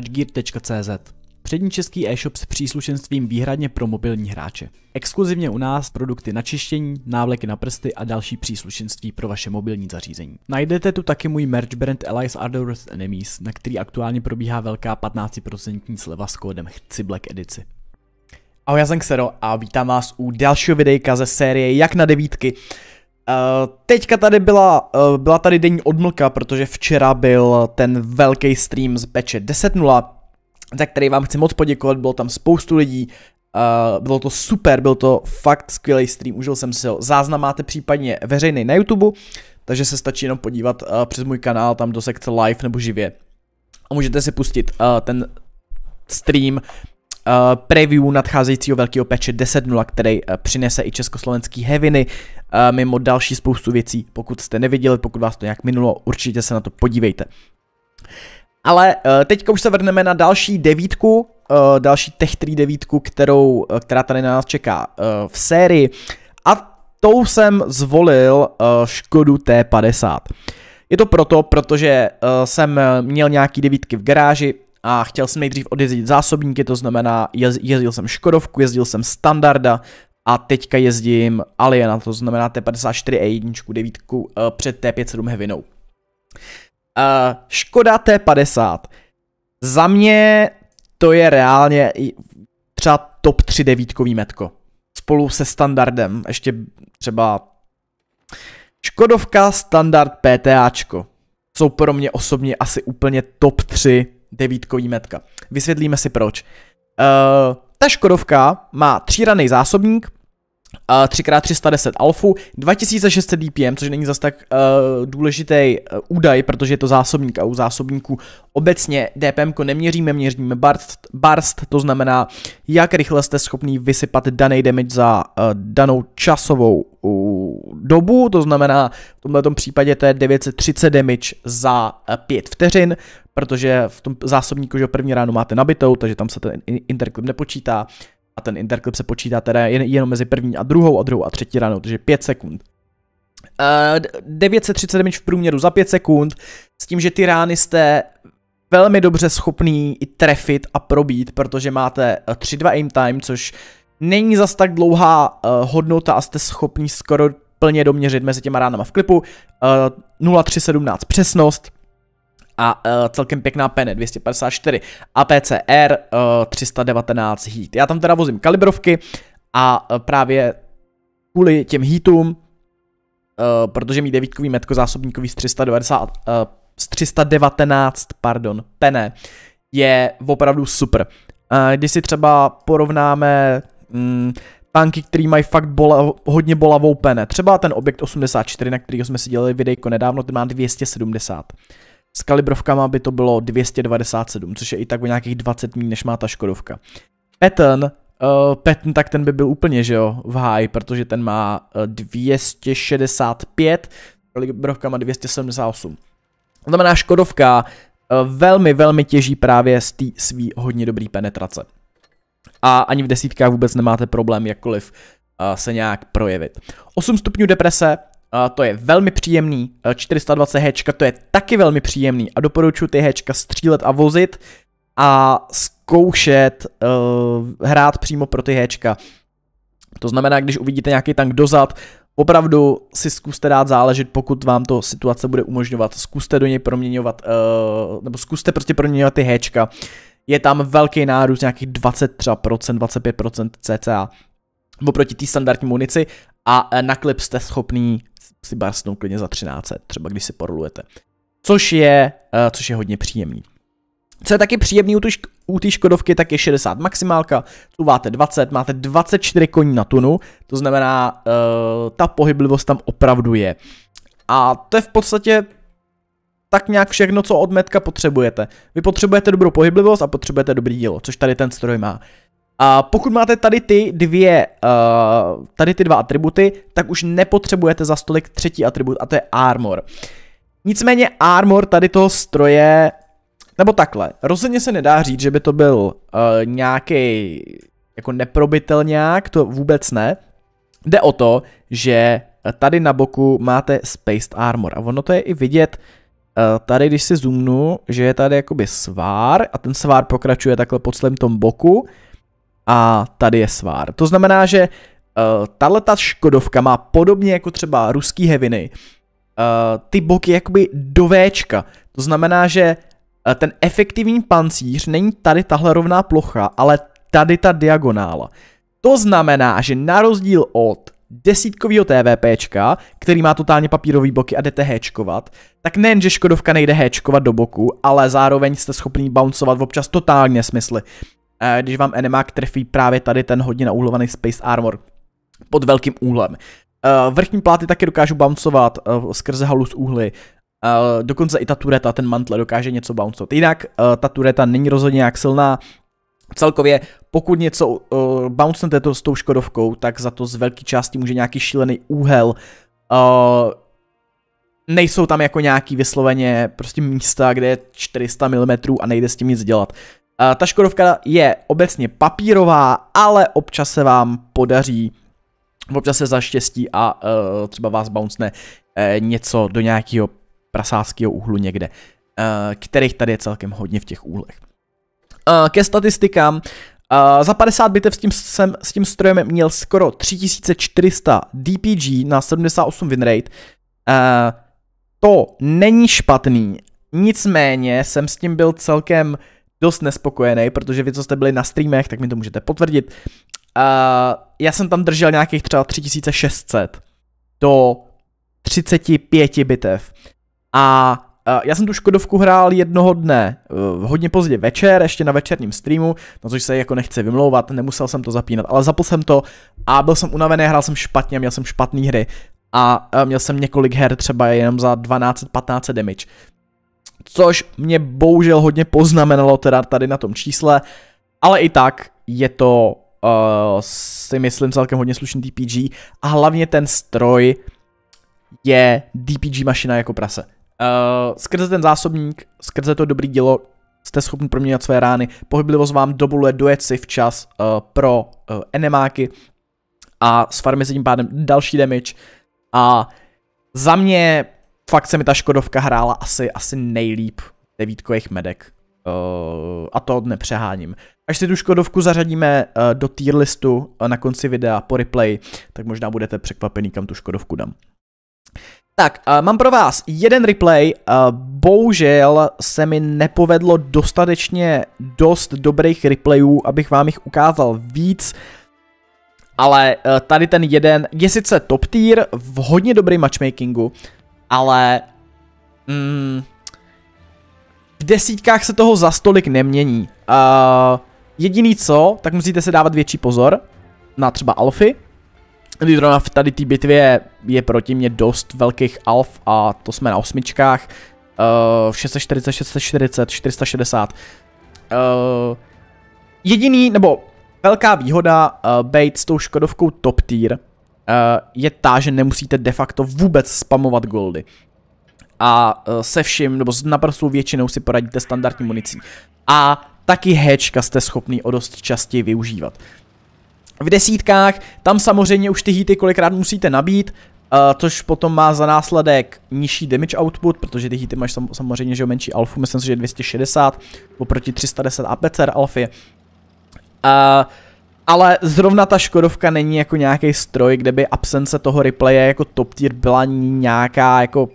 touchgear.cz Přední český e-shop s příslušenstvím výhradně pro mobilní hráče. Exkluzivně u nás produkty na čištění, návleky na prsty a další příslušenství pro vaše mobilní zařízení. Najdete tu taky můj merch brand Allies Ardorous Enemies, na který aktuálně probíhá velká 15% sleva s kódem Chci Black edici. Ahoj, já jsem Xero a vítám vás u dalšího videjka ze série Jak na devítky. Uh, teďka tady byla, uh, byla tady denní odmlka, protože včera byl ten velký stream z peče 10.0, za který vám chci moc poděkovat, bylo tam spoustu lidí, uh, bylo to super, byl to fakt skvělý stream, užil jsem si ho. Záznam máte případně veřejný na YouTube, takže se stačí jenom podívat uh, přes můj kanál, tam do sekce live nebo živě. A můžete si pustit uh, ten stream Eh, preview nadcházejícího velkého peče 10.0, který eh, přinese i československý heviny, eh, mimo další spoustu věcí, pokud jste neviděli, pokud vás to nějak minulo, určitě se na to podívejte. Ale teďka už se vrhneme na další devítku, další Tech 3 devítku, kterou, která tady na nás čeká v sérii a tou jsem zvolil Škodu T50. Je to proto, protože jsem měl nějaký devítky v garáži, a chtěl jsem nejdřív odjezdit zásobníky, to znamená jez, jezdil jsem Škodovku, jezdil jsem Standarda a teďka jezdím Aliena, to znamená T54 E1 9 uh, před T57 Hevinou. Uh, škoda T50. Za mě to je reálně třeba top 3 devítkový metko. Spolu se standardem, ještě třeba Škodovka, standard, PTAčko. Jsou pro mě osobně asi úplně top 3 devítkový metka. Vysvětlíme si proč. Uh, ta Škodovka má tříraný zásobník, uh, 3x310 alfu, 2600 dpm, což není zas tak uh, důležitý uh, údaj, protože je to zásobník a u zásobníku obecně dpm neměříme, měříme barst, barst, to znamená, jak rychle jste schopný vysypat daný damage za uh, danou časovou uh, dobu, to znamená v tomto případě to je 930 damage za uh, 5 vteřin, protože v tom zásobníku, že první ráno máte nabitou, takže tam se ten interklip nepočítá a ten interklip se počítá teda jen, jenom mezi první a druhou a druhou a třetí ráno, takže 5 sekund. Uh, 930 damage v průměru za 5 sekund, s tím, že ty rány jste velmi dobře schopný i trefit a probít, protože máte 3-2 eh, aim time, což není zas tak dlouhá uh, hodnota a jste schopný skoro plně doměřit mezi těma ránama v klipu. Uh, eh, 0,317 přesnost, a uh, celkem pěkná pene 254, APCR uh, 319 heat. Já tam teda vozím kalibrovky a uh, právě kvůli těm heatům, uh, protože mi devítkový metko zásobníkový z 390, uh, z 319, pardon, pene, je opravdu super. Uh, když si třeba porovnáme mm, tanky, který mají fakt bola, hodně bolavou pene, třeba ten objekt 84, na který jsme si dělali videjko nedávno, ten má 270. S kalibrovkama by to bylo 297, což je i tak o nějakých 20 mín, než má ta Škodovka. Patton, uh, Patton, tak ten by byl úplně, že jo, v high, protože ten má 265, eh, s kalibrovkama 278. To znamená, Škodovka uh, velmi, velmi těží právě z té svý hodně dobrý penetrace. A ani v desítkách vůbec nemáte problém jakkoliv se nějak projevit. 8 stupňů deprese, to je velmi příjemný, 420 eh, hečka, to je taky velmi příjemný a doporučuji ty hečka střílet a vozit a zkoušet uh, hrát přímo pro ty hečka. To znamená, když uvidíte nějaký tank dozad, opravdu si zkuste dát záležit, pokud vám to situace bude umožňovat. Zkuste do něj proměňovat, uh, nebo zkuste prostě proměňovat ty hečka. Je tam velký nárůst, nějakých 23%, 25% cca oproti té standardní munici a na klip jste schopný si barsnou klidně za 13, třeba když si porolujete. Což je, eh, což je hodně příjemný. Co je taky příjemný u té Škodovky, tak je 60 maximálka, tu máte 20, máte 24 koní na tunu, to znamená, eh, ta pohyblivost tam opravdu je. A to je v podstatě tak nějak všechno, co od metka potřebujete. Vy potřebujete dobrou pohyblivost a potřebujete dobrý dílo, což tady ten stroj má. A pokud máte tady ty dvě, uh, tady ty dva atributy, tak už nepotřebujete za stolik třetí atribut a to je armor. Nicméně armor tady toho stroje, nebo takhle, rozhodně se nedá říct, že by to byl uh, eh, nějaký jako nějak, to vůbec ne. Jde o to, že tady na boku máte spaced armor a ono to je i vidět uh, tady, když si zoomnu, že je tady jakoby svár a ten svár pokračuje takhle po celém tom boku a tady je svár. To znamená, že uh, eh, tahle ta Škodovka má podobně jako třeba ruský heviny, uh, ty boky jakoby do Včka. To znamená, že uh, ten efektivní pancíř není tady tahle rovná plocha, ale tady ta diagonála. To znamená, že na rozdíl od desítkovýho TVPčka, který má totálně papírový boky a jdete hečkovat, tak nejen, že Škodovka nejde hečkovat do boku, ale zároveň jste schopný bouncovat v občas totálně smysly. Eh, když vám enemák trefí právě tady ten hodně naúhlovaný Space Armor pod velkým úhlem. Eh, vrchní pláty taky dokážu bouncovat eh, skrze halu z úhly. Dokonce i ta tureta, ten mantle dokáže něco bouncovat. Jinak ta tureta není rozhodně nějak silná, Celkově, pokud něco bouncnete to s tou Škodovkou, tak za to z velké části může nějaký šílený úhel. nejsou tam jako nějaký vysloveně prostě místa, kde je 400 mm a nejde s tím nic dělat. Ta Škodovka je obecně papírová, ale občas se vám podaří, občas se zaštěstí a uh, třeba vás bouncne uh, něco do nějakého prasáckého úhlu někde, uh, kterých tady je celkem hodně v těch úhlech. Uh, ke statistikám, Uh, za 50 bitev s tím, jsem, s tím strojem měl skoro 3400 DPG na 78 winrate. Uh, to není špatný, nicméně jsem s tím byl celkem dost nespokojený, protože vy, co jste byli na streamech, tak mi to můžete potvrdit. Uh, já jsem tam držel nějakých třeba 3600 do 35 bitev. A uh, já jsem tu Škodovku hrál jednoho dne, uh, hodně pozdě večer, ještě na večerním streamu, na což se jako nechci vymlouvat, nemusel jsem to zapínat, ale zapl jsem to a byl jsem unavený, hrál jsem špatně, měl jsem špatné hry a uh, měl jsem několik her třeba jenom za 12-15 damage což mě bohužel hodně poznamenalo teda tady na tom čísle, ale i tak je to uh, si myslím celkem hodně slušný DPG a hlavně ten stroj je DPG mašina jako prase. Uh, skrze ten zásobník, skrze to dobrý dílo, jste schopni proměňovat své rány, pohyblivost vám dovoluje dojet si včas uh, pro uh, enemáky a s farmy se tím pádem další damage a za mě fakt se mi ta Škodovka hrála asi, asi nejlíp devítkových medek. Uh, a to nepřeháním. Až si tu Škodovku zařadíme uh, do tier listu uh, na konci videa po replay, tak možná budete překvapený, kam tu Škodovku dám. Tak, uh, mám pro vás jeden replay. Uh, bohužel se mi nepovedlo dostatečně dost dobrých replayů, abych vám jich ukázal víc. Ale uh, tady ten jeden je sice top tier v hodně dobrý matchmakingu, ale mm, v desítkách se toho za stolik nemění. Uh, jediný co, tak musíte se dávat větší pozor na třeba alfy, Lidrona v tady té bitvě je proti mě dost velkých alf a to jsme na osmičkách, uh, 640, 640, 460. Uh, jediný, nebo velká výhoda uh, eh, být s tou Škodovkou top tier Eh, je ta, že nemusíte de facto vůbec spamovat goldy. A eh, se vším, nebo s naprostou většinou si poradíte standardní municí. A taky hečka jste schopný o dost častěji využívat. V desítkách, tam samozřejmě už ty hity kolikrát musíte nabít, uh, což potom má za následek nižší damage output, protože ty hity máš sam samozřejmě že menší alfu, myslím si, že 260 oproti 310 APCR alfy. Uh, ale zrovna ta Škodovka není jako nějaký stroj, kde by absence toho replaye jako top tier byla nějaká jako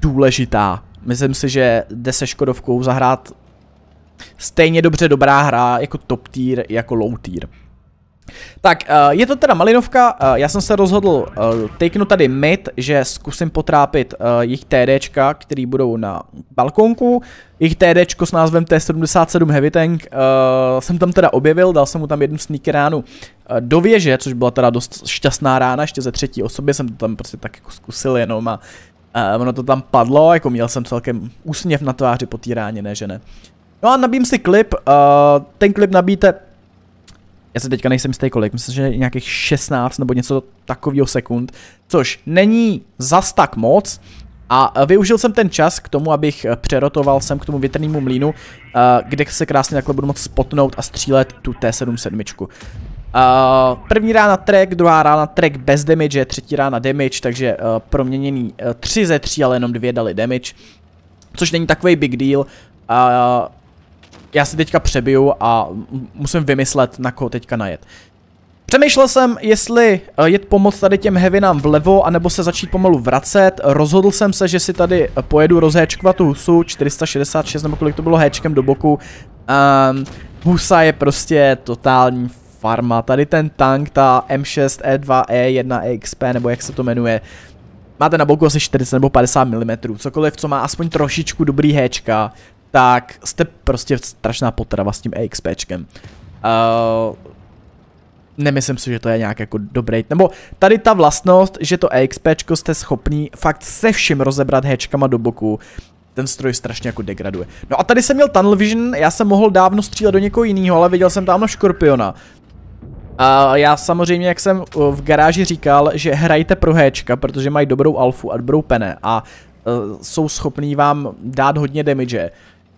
důležitá. Myslím si, že jde se Škodovkou zahrát stejně dobře dobrá hra jako top tier, jako low tier. Tak, eh, je to teda malinovka, eh, já jsem se rozhodl eh, tejknu tady mid, že zkusím potrápit jejich TDčka, který budou na balkonku. Jejich TDčko s názvem T77 Heavy Tank jsem tam teda objevil, dal jsem mu tam jednu sneak ránu do věže, což byla teda dost šťastná rána, ještě ze třetí osoby jsem to tam prostě tak jako zkusil jenom a ono to tam padlo, jako měl jsem celkem úsměv na tváři po té ráně, ne že ne. No a nabím si klip, ten klip nabíte já se teďka nejsem jistý kolik, myslím, že nějakých 16 nebo něco takového sekund, což není zas tak moc, a využil jsem ten čas k tomu, abych přerotoval sem k tomu větrnému mlínu, eh, kde se krásně takhle budu moct spotnout a střílet tu T77. Eh, první rána track, druhá rána track bez damage, třetí rána damage, takže eh, proměněný 3 ze 3, ale jenom dvě dali damage. Což není takový big deal já si teďka přebiju a musím vymyslet, na koho teďka najet. Přemýšlel jsem, jestli eh, jet pomoc tady těm hevinám vlevo, anebo se začít pomalu vracet. Rozhodl jsem se, že si tady eh, pojedu rozhéčkovat tu husu 466, nebo kolik to bylo héčkem do boku. Um, husa je prostě totální farma. Tady ten tank, ta M6, E2, E1, EXP, nebo jak se to jmenuje, máte na boku asi 40 nebo 50 mm, cokoliv, co má aspoň trošičku dobrý héčka, tak jste prostě strašná potrava s tím EXPčkem. Uh, eh, nemyslím si, že to je nějak jako dobrý, nebo tady ta vlastnost, že to EXPčko jste schopný fakt se vším rozebrat hečkama do boku, ten stroj strašně jako degraduje. No a tady jsem měl Tunnel Vision, já jsem mohl dávno střílet do někoho jiného, ale viděl jsem tamhle Škorpiona. A já samozřejmě, jak jsem eh, v garáži říkal, že hrajte pro Hčka, protože mají dobrou alfu a dobrou pene a uh, jsou schopní vám dát hodně damage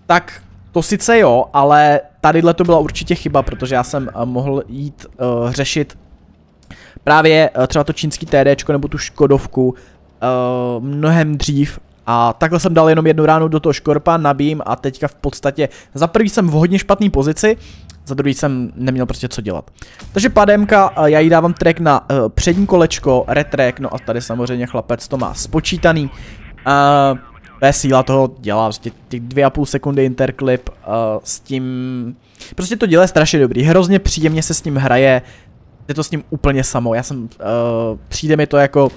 tak to sice jo, ale tadyhle to byla určitě chyba, protože já jsem eh, mohl jít uh, řešit právě uh, třeba to čínský TD nebo tu Škodovku uh, mnohem dřív a takhle jsem dal jenom jednu ránu do toho škorpa, nabím a teďka v podstatě za prvý jsem v hodně špatné pozici, za druhý jsem neměl prostě co dělat. Takže pademka, já jí dávám track na uh, přední kolečko, retrek, no a tady samozřejmě chlapec to má spočítaný. Uh, to je síla toho dělá, prostě těch dvě a půl sekundy interklip uh, s tím, prostě to dělá strašně dobrý, hrozně příjemně se s ním hraje, je to s ním úplně samo, já jsem, uh, přijde mi to jako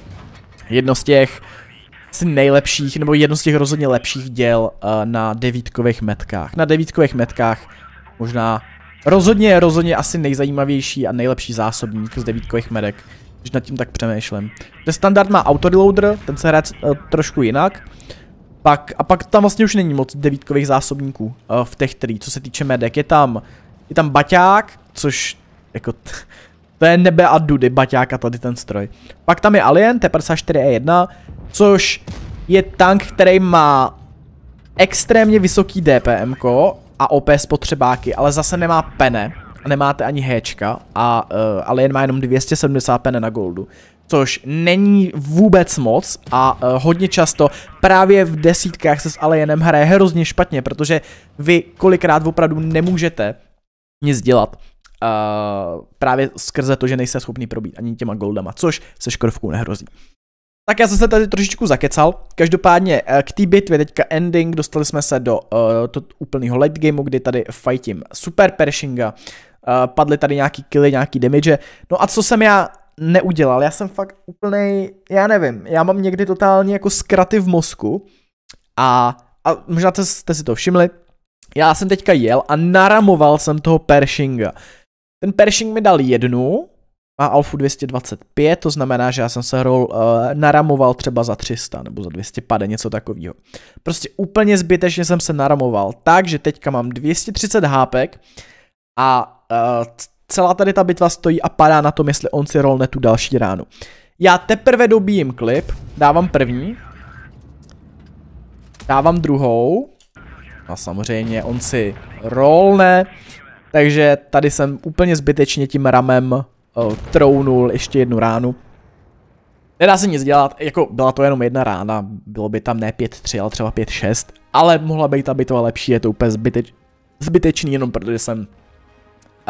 jedno z těch z nejlepších, nebo jedno z těch rozhodně lepších děl uh, na devítkových metkách. Na devítkových metkách možná rozhodně, rozhodně asi nejzajímavější a nejlepší zásobník z devítkových medek, když nad tím tak přemýšlím. Ten standard má autoreloader, ten se hraje uh, trošku jinak. Uh, pak, a pak tam vlastně už není moc devítkových zásobníků uh, v těch tří, co se týče medek. Je tam, je tam baťák, což jako to je nebe a dudy, baťák a tady ten stroj. Pak tam je Alien T54E1, což je tank, který má extrémně vysoký DPM a OP spotřebáky, ale zase nemá pene. A nemáte ani Hčka a uh, eh, jen má jenom 270 pene na goldu což není vůbec moc a uh, hodně často právě v desítkách se s Alienem hraje hrozně špatně, protože vy kolikrát opravdu nemůžete nic dělat. Uh, právě skrze to, že nejste schopný probít ani těma goldama, což se škodovkou nehrozí. Tak já jsem se tady trošičku zakecal. Každopádně eh, k té bitvě teďka ending, dostali jsme se do uh, to úplného late gameu, kdy tady fightím super Pershinga, uh, padly tady nějaký killy, nějaký damage. No a co jsem já neudělal. Já jsem fakt úplný, já nevím, já mám někdy totálně jako zkraty v mozku a, a možná jste si to všimli, já jsem teďka jel a naramoval jsem toho Pershinga. Ten Pershing mi dal jednu, má Alfu 225, to znamená, že já jsem se hrol, uh, naramoval třeba za 300 nebo za 250, něco takového. Prostě úplně zbytečně jsem se naramoval, takže teďka mám 230 hápek a uh, celá tady ta bitva stojí a padá na tom, jestli on si rolne tu další ránu. Já teprve dobíjím klip, dávám první, dávám druhou a samozřejmě on si rolne, takže tady jsem úplně zbytečně tím ramem uh, trounul ještě jednu ránu. Nedá se nic dělat, jako byla to jenom jedna rána, bylo by tam ne 5-3, ale třeba 5-6, ale mohla být ta bitva lepší, je to úplně zbyteč, zbytečný jenom protože jsem bez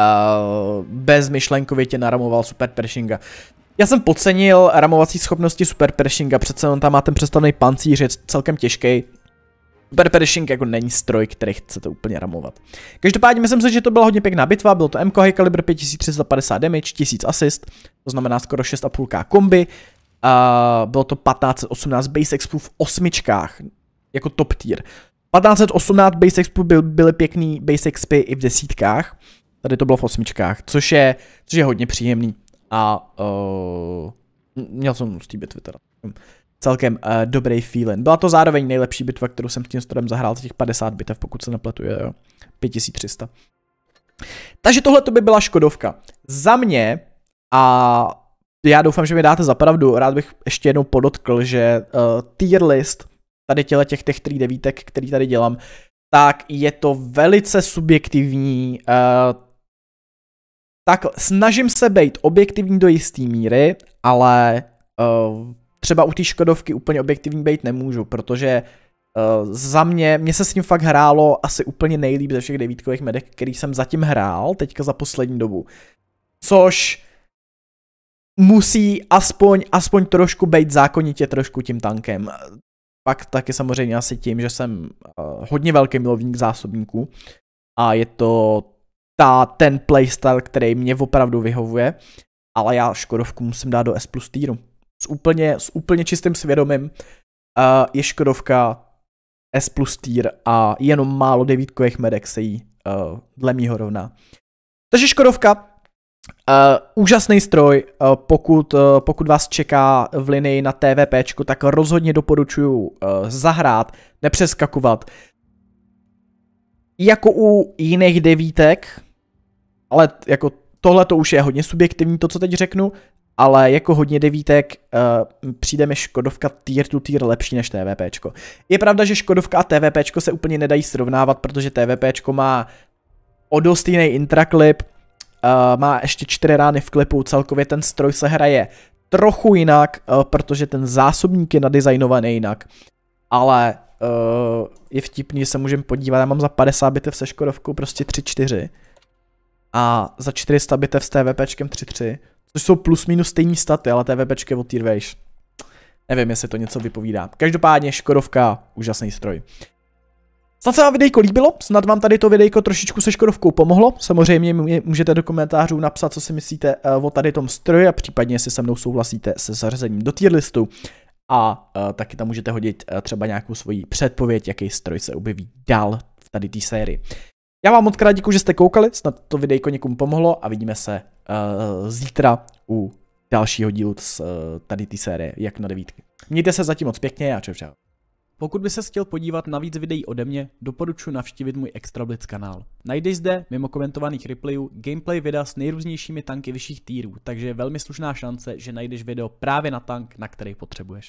eh, bezmyšlenkově tě naramoval Super Pershinga. Já jsem podcenil ramovací schopnosti Super Pershinga, přece on tam má ten přestavný pancíř, je celkem těžký. Super Pershing jako není stroj, který chcete úplně ramovat. Každopádně myslím si, že to byla hodně pěkná bitva, bylo to High kalibr 5350 damage, 1000 assist, to znamená skoro 6,5k kombi, a eh, bylo to 1518 base expo v osmičkách, jako top tier. 1518 base expo byl, byly pěkný base expy i v desítkách, Tady to bylo v osmičkách, což je, což je hodně příjemný. A uh, měl jsem z té bitvy teda celkem uh, dobrý feeling. Byla to zároveň nejlepší bitva, kterou jsem s tím strojem zahrál z těch 50 bitev, pokud se nepletu, jo, 5300. Takže tohle to by byla Škodovka. Za mě a já doufám, že mi dáte zapravdu, rád bych ještě jednou podotkl, že uh, tier list tady těle těch těch tří devítek, který tady dělám, tak je to velice subjektivní, uh, tak snažím se být objektivní do jisté míry, ale uh, třeba u té Škodovky úplně objektivní být nemůžu, protože uh, za mě, mě se s ním fakt hrálo asi úplně nejlíp ze všech devítkových medek, který jsem zatím hrál, teďka za poslední dobu. Což musí aspoň, aspoň trošku být zákonitě trošku tím tankem. Pak taky samozřejmě asi tím, že jsem uh, hodně velký milovník zásobníků a je to ta, ten playstyle, který mě opravdu vyhovuje, ale já Škodovku musím dát do S plus týru. S úplně, s úplně čistým svědomím uh, je Škodovka S plus týr a jenom málo devítkových medek se jí uh, dle mýho rovná. Takže Škodovka, Uh, úžasný stroj, uh, pokud, uh, pokud vás čeká v linii na TVP, tak rozhodně doporučuji uh, zahrát, nepřeskakovat. Jako u jiných devítek, ale jako tohle to už je hodně subjektivní, to, co teď řeknu, ale jako hodně devítek uh, přijde mi Škodovka tier to tier lepší než TVPčko. Je pravda, že Škodovka a TVPčko se úplně nedají srovnávat, protože TVPčko má o dost jiný intraklip, uh, má ještě čtyři rány v klipu, celkově ten stroj se hraje trochu jinak, uh, protože ten zásobník je nadizajnovaný jinak. Ale uh, je vtipný, že se můžeme podívat, já mám za 50 bitev se Škodovkou prostě 3-4 a za 400 bitev s TVPčkem 3-3, což jsou plus minus stejní staty, ale TVPčky od tier vejš. Nevím, jestli to něco vypovídá. Každopádně Škodovka, úžasný stroj. Snad se vám videjko líbilo, snad vám tady to videjko trošičku se Škodovkou pomohlo. Samozřejmě můžete do komentářů napsat, co si myslíte eh, o tady tom stroji a případně jestli se mnou souhlasíte se zařazením do tier listu. A uh, taky tam můžete hodit uh, třeba nějakou svoji předpověď, jaký stroj se objeví dál v tady té sérii. Já vám moc krát děkuji, že jste koukali, snad to videjko někomu pomohlo a vidíme se uh, zítra u dalšího dílu z uh, tady té série, jak na devítky. Mějte se zatím moc pěkně a čau čau. Pokud by se chtěl podívat na víc videí ode mě, doporučuji navštívit můj Blitz kanál. Najdeš zde, mimo komentovaných replayů, gameplay videa s nejrůznějšími tanky vyšších týrů, takže je velmi slušná šance, že najdeš video právě na tank, na který potřebuješ.